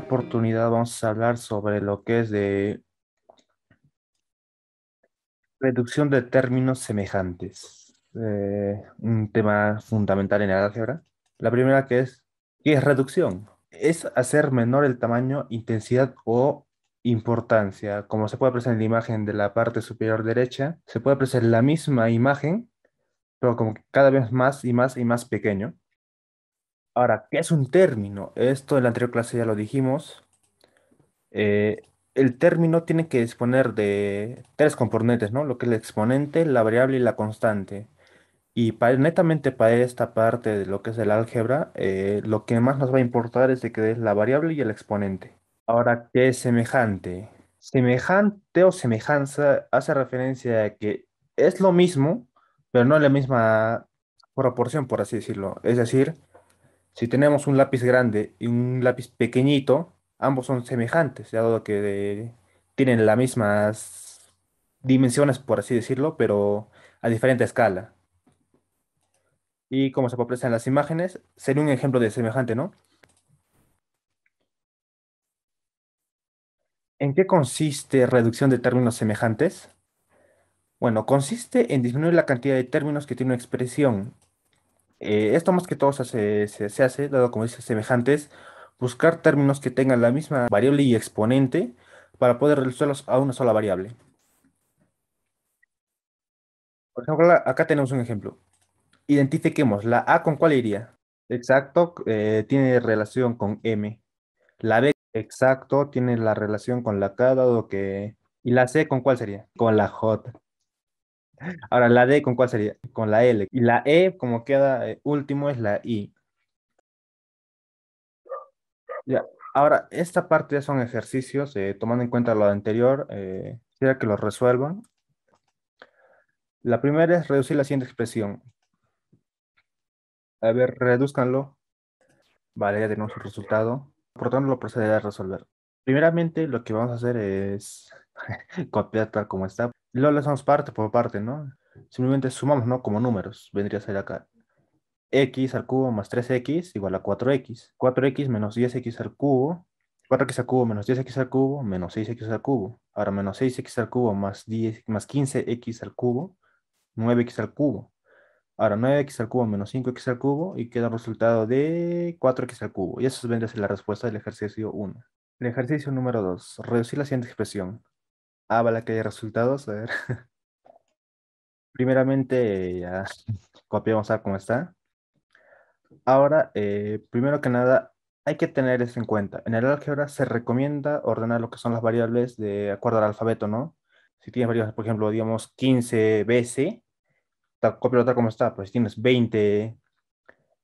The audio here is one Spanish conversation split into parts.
oportunidad vamos a hablar sobre lo que es de reducción de términos semejantes, eh, un tema fundamental en el álgebra. La primera que es, ¿qué es reducción? Es hacer menor el tamaño, intensidad o importancia. Como se puede apreciar en la imagen de la parte superior derecha, se puede apreciar la misma imagen, pero como cada vez más y más y más pequeño. Ahora, ¿qué es un término? Esto en la anterior clase ya lo dijimos. Eh, el término tiene que disponer de tres componentes, ¿no? Lo que es el exponente, la variable y la constante. Y para, netamente para esta parte de lo que es el álgebra, eh, lo que más nos va a importar es que es la variable y el exponente. Ahora, ¿qué es semejante? Semejante o semejanza hace referencia a que es lo mismo, pero no en la misma proporción, por así decirlo. Es decir, si tenemos un lápiz grande y un lápiz pequeñito, ambos son semejantes, dado que tienen las mismas dimensiones, por así decirlo, pero a diferente escala. Y como se en las imágenes, sería un ejemplo de semejante, ¿no? ¿En qué consiste reducción de términos semejantes? Bueno, consiste en disminuir la cantidad de términos que tiene una expresión eh, esto más que todo se hace, se, dado como dice semejantes, buscar términos que tengan la misma variable y exponente para poder reducirlos a una sola variable. Por ejemplo, acá tenemos un ejemplo. Identifiquemos la A con cuál iría. Exacto, eh, tiene relación con M. La B, exacto, tiene la relación con la K, dado que... ¿Y la C con cuál sería? Con la J. Ahora, la D, ¿con cuál sería? Con la L. Y la E, como queda eh, último, es la I. Ya. Ahora, esta parte ya son ejercicios, eh, tomando en cuenta lo anterior, eh, que lo resuelvan. La primera es reducir la siguiente expresión. A ver, reduzcanlo. Vale, ya tenemos el resultado. Por tanto, lo procederé a resolver. Primeramente, lo que vamos a hacer es copiar tal como está. Lo hacemos parte por parte, ¿no? Simplemente sumamos, ¿no? Como números, vendría a ser acá. X al cubo más 3X igual a 4X. 4X menos 10X al cubo. 4X al cubo menos 10X al cubo menos 6X al cubo. Ahora menos 6X al cubo más, 10, más 15X al cubo. 9X al cubo. Ahora 9X al cubo menos 5X al cubo y queda el resultado de 4X al cubo. Y eso vendría a ser la respuesta del ejercicio 1. El ejercicio número 2. Reducir la siguiente expresión. Ah, vale, que hay resultados. A ver. Primeramente, ya copiamos a cómo está. Ahora, eh, primero que nada, hay que tener esto en cuenta. En el álgebra se recomienda ordenar lo que son las variables de acuerdo al alfabeto, ¿no? Si tienes variables, por ejemplo, digamos 15 BC, copia otra como está. Pues si tienes 20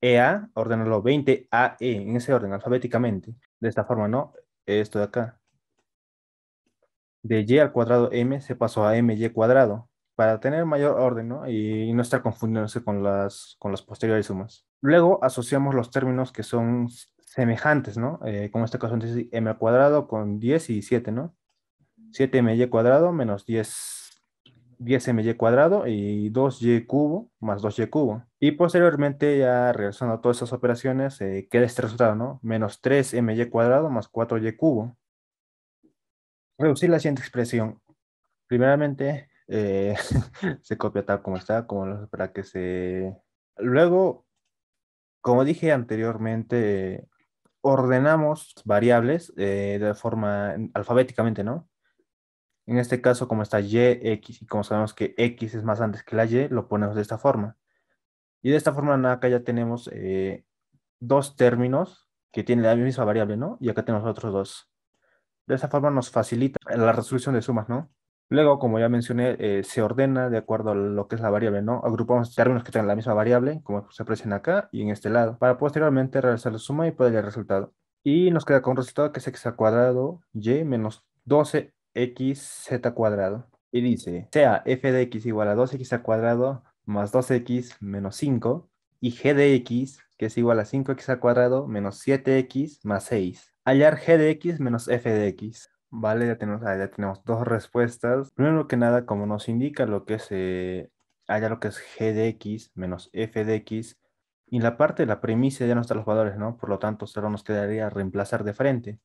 EA, ordenalo 20 AE, en ese orden, alfabéticamente. De esta forma, ¿no? Esto de acá de y al cuadrado m se pasó a my cuadrado para tener mayor orden ¿no? y no estar confundiéndose con las, con las posteriores sumas. Luego asociamos los términos que son semejantes, ¿no? Eh, como en este caso, m al cuadrado con 10 y 7, ¿no? 7my cuadrado menos 10, 10my cuadrado y 2y cubo más 2y cubo. Y posteriormente, ya regresando a todas esas operaciones, eh, queda este resultado, ¿no? Menos 3my cuadrado más 4y cubo reducir la siguiente expresión. Primeramente, eh, se copia tal como está, como para que se... Luego, como dije anteriormente, ordenamos variables eh, de forma alfabéticamente, ¿no? En este caso, como está y, x, y como sabemos que x es más antes que la y, lo ponemos de esta forma. Y de esta forma acá ya tenemos eh, dos términos que tienen la misma variable, ¿no? Y acá tenemos otros dos. De esa forma nos facilita la resolución de sumas, ¿no? Luego, como ya mencioné, eh, se ordena de acuerdo a lo que es la variable, ¿no? Agrupamos términos que tengan la misma variable, como se aprecian acá y en este lado, para posteriormente realizar la suma y poder el resultado. Y nos queda con resultado que es x al cuadrado y menos 12xz cuadrado. Y dice, sea f de x igual a 12 x al cuadrado más 2x menos 5 y g de x que es igual a 5x al cuadrado menos 7x más 6 hallar g de x menos f de x. Vale, ya tenemos, ah, ya tenemos dos respuestas. Primero que nada, como nos indica lo que es eh, hallar lo que es g de x menos f de x, y la parte de la premisa ya no están los valores, ¿no? Por lo tanto, solo nos quedaría reemplazar de frente.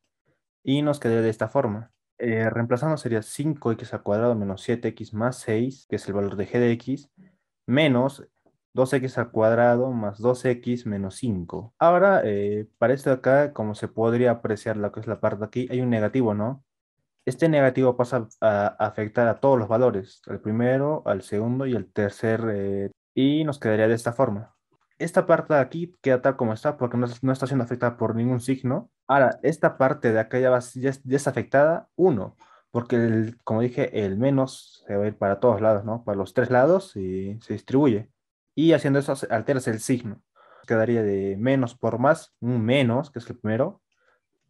Y nos quedaría de esta forma. Eh, reemplazando sería 5x al cuadrado menos 7x más 6, que es el valor de g de x, menos 2x al cuadrado más 2x menos 5. Ahora, eh, para esto de acá, como se podría apreciar lo que es la parte de aquí, hay un negativo, ¿no? Este negativo pasa a afectar a todos los valores, al primero, al segundo y al tercer, eh, y nos quedaría de esta forma. Esta parte de aquí queda tal como está porque no, está siendo afectada por ningún signo. Ahora, esta parte de acá ya, va, ya, es afectada 1, porque como dije, el menos se va a ir para todos lados, ¿no? Para los tres lados y se distribuye y haciendo eso alteras el signo. Quedaría de menos por más, un menos, que es el primero,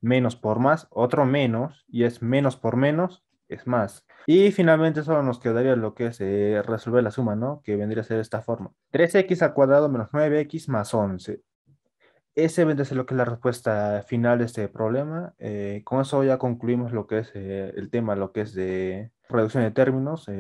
menos por más, otro menos, y es menos por menos, es más. Y finalmente solo nos quedaría lo que es eh, resolver la suma, ¿no? Que vendría a ser de esta forma. 3x al cuadrado menos 9x más 11. Ese vendría a ser lo que es la respuesta final de este problema. Eh, con eso ya concluimos lo que es eh, el tema, lo que es de reducción de términos.